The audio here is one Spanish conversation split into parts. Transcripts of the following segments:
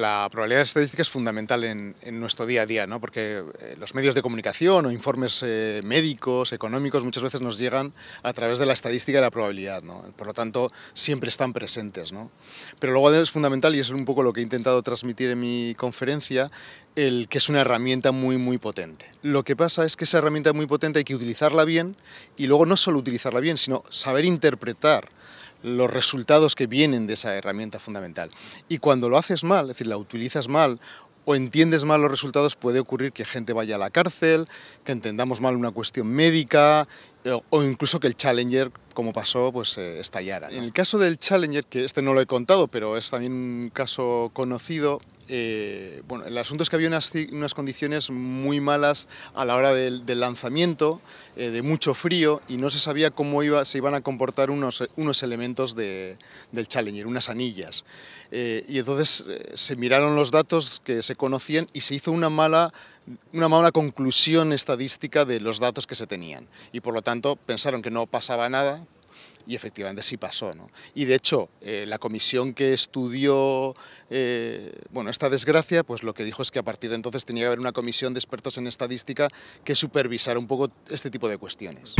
la probabilidad estadística es fundamental en, nuestro día a día, ¿no? porque eh, los medios de comunicación o informes eh, médicos, económicos, muchas veces nos llegan a través de la estadística y la probabilidad. ¿no? Por lo tanto, siempre están presentes. ¿no? Pero luego es fundamental, y es un poco lo que he intentado transmitir en mi conferencia, el que es una herramienta muy, muy potente. Lo que pasa es que esa herramienta muy potente hay que utilizarla bien y luego no solo utilizarla bien, sino saber interpretar los resultados que vienen de esa herramienta fundamental. Y cuando lo haces mal, es decir, la utilizas mal o entiendes mal los resultados, puede ocurrir que gente vaya a la cárcel, que entendamos mal una cuestión médica eh, o incluso que el Challenger, como pasó, pues eh, estallara. En el caso del Challenger, que este no lo he contado, pero es también un caso conocido, eh, bueno, el asunto es que había unas, unas, condiciones muy malas a la hora del, lanzamiento, eh, de mucho frío, y no se sabía cómo iba, se iban a comportar unos, unos elementos de, del Challenger, unas anillas. Eh, y entonces se miraron los datos que se conocían y se hizo una mala una mala conclusión estadística de los datos que se tenían y por lo tanto pensaron que no pasaba nada y efectivamente sí pasó. ¿no? Y de hecho, eh, la comisión que estudió eh, bueno, esta desgracia, pues lo que dijo es que a partir de entonces tenía que haber una comisión de expertos en estadística que supervisara un poco este tipo de cuestiones.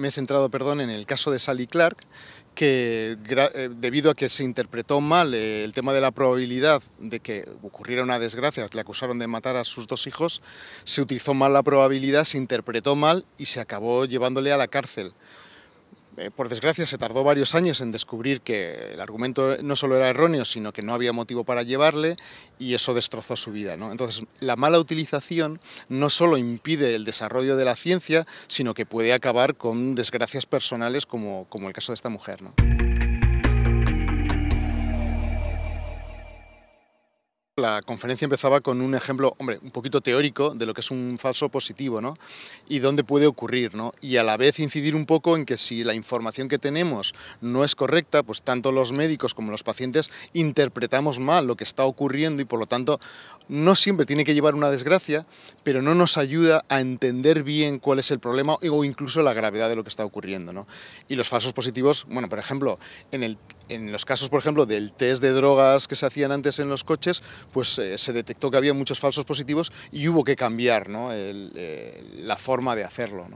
me he centrado perdón, en el caso de Sally Clark, que eh, debido a que se interpretó mal eh, el tema de la probabilidad de que ocurriera una desgracia, le acusaron de matar a sus dos hijos, se utilizó mal la probabilidad, se interpretó mal y se acabó llevándole a la cárcel. Eh, por desgracia, se tardó varios años en descubrir que el argumento no solo era erróneo, sino que no había motivo para llevarle y eso destrozó su vida. Entonces, la mala utilización no solo impide el desarrollo de la ciencia, sino que puede acabar con desgracias personales como, como el caso de esta mujer. La conferencia empezaba con un ejemplo, hombre, un poquito teórico de lo que es un falso positivo, ¿no? Y dónde puede ocurrir, ¿no? Y a la vez incidir un poco en que si la información que tenemos no es correcta, pues tanto los médicos como los pacientes interpretamos mal lo que está ocurriendo y por lo tanto no siempre tiene que llevar una desgracia, pero no nos ayuda a entender bien cuál es el problema o incluso la gravedad de lo que está ocurriendo, ¿no? Y los falsos positivos, bueno, por ejemplo, en, el, en los casos, por ejemplo, del test de drogas que se hacían antes en los coches, pues eh, se detectó que había muchos falsos positivos y hubo que cambiar eh, la forma de hacerlo.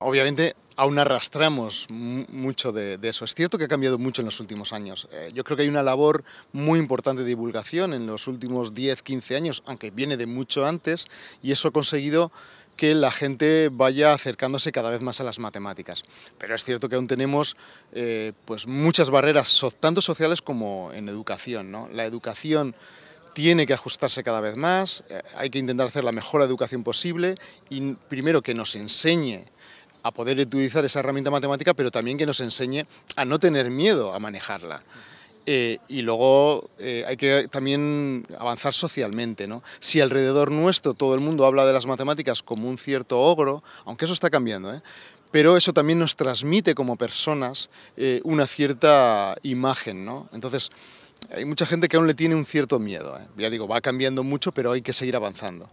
Obviamente aún arrastramos mucho de, eso. Es cierto que ha cambiado mucho en los últimos años. Eh, yo creo que hay una labor muy importante de divulgación en los últimos 10, 15 años, aunque viene de mucho antes, y eso ha conseguido que la gente vaya acercándose cada vez más a las matemáticas. Pero es cierto que aún tenemos eh, pues muchas barreras, tanto sociales como en educación. La educación tiene que ajustarse cada vez más, eh, hay que intentar hacer la mejor educación posible y primero que nos enseñe a poder utilizar esa herramienta matemática, pero también que nos enseñe a no tener miedo a manejarla. Eh, y luego eh, hay que también avanzar socialmente. Si alrededor nuestro todo el mundo habla de las matemáticas como un cierto ogro, aunque eso está cambiando, ¿eh? pero eso también nos transmite como personas una cierta imagen. Entonces, hay mucha gente que aún le tiene un cierto miedo. Ya digo, va cambiando mucho, pero hay que seguir avanzando.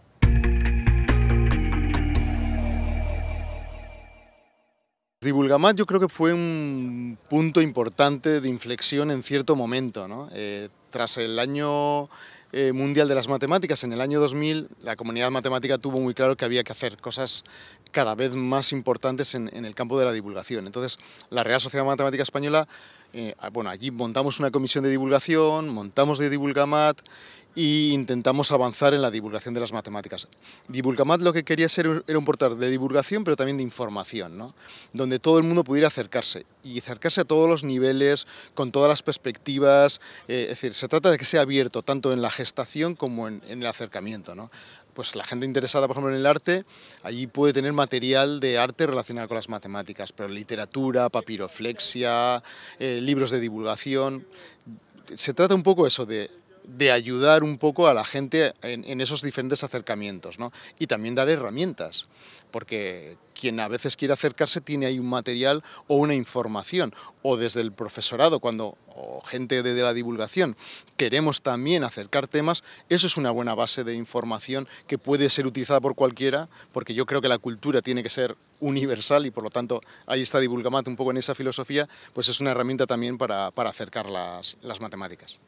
Divulgamat yo creo que fue un punto importante de inflexión en cierto momento. Eh, tras el año eh, mundial de las matemáticas, en el año 2000, la comunidad matemática tuvo muy claro que había que hacer cosas cada vez más importantes en el campo de la divulgación. Entonces, la Real Sociedad Matemática Española eh, ah, bueno, allí montamos una comisión de divulgación, montamos de Divulgamat e intentamos avanzar en la divulgación de las matemáticas. Divulgamat lo que quería ser era un portal de divulgación, pero también de información, donde todo el mundo pudiera acercarse y acercarse a todos los niveles, con todas las perspectivas. Eh, es decir, se trata de que sea abierto tanto en la gestación como en, en el acercamiento. ¿no? pues la gente interesada, por ejemplo, en el arte, allí puede tener material de arte relacionado con las matemáticas, pero literatura, papiroflexia, eh, libros de divulgación. Se trata un poco eso de de ayudar un poco a la gente en, esos diferentes acercamientos, ¿no? Y también dar herramientas, porque quien a veces quiere acercarse tiene ahí un material o una información, o desde el profesorado, cuando o gente de, la divulgación queremos también acercar temas, eso es una buena base de información que puede ser utilizada por cualquiera, porque yo creo que la cultura tiene que ser universal y por lo tanto ahí está Divulgamat un poco en esa filosofía, pues es una herramienta también para, para acercar las, las matemáticas.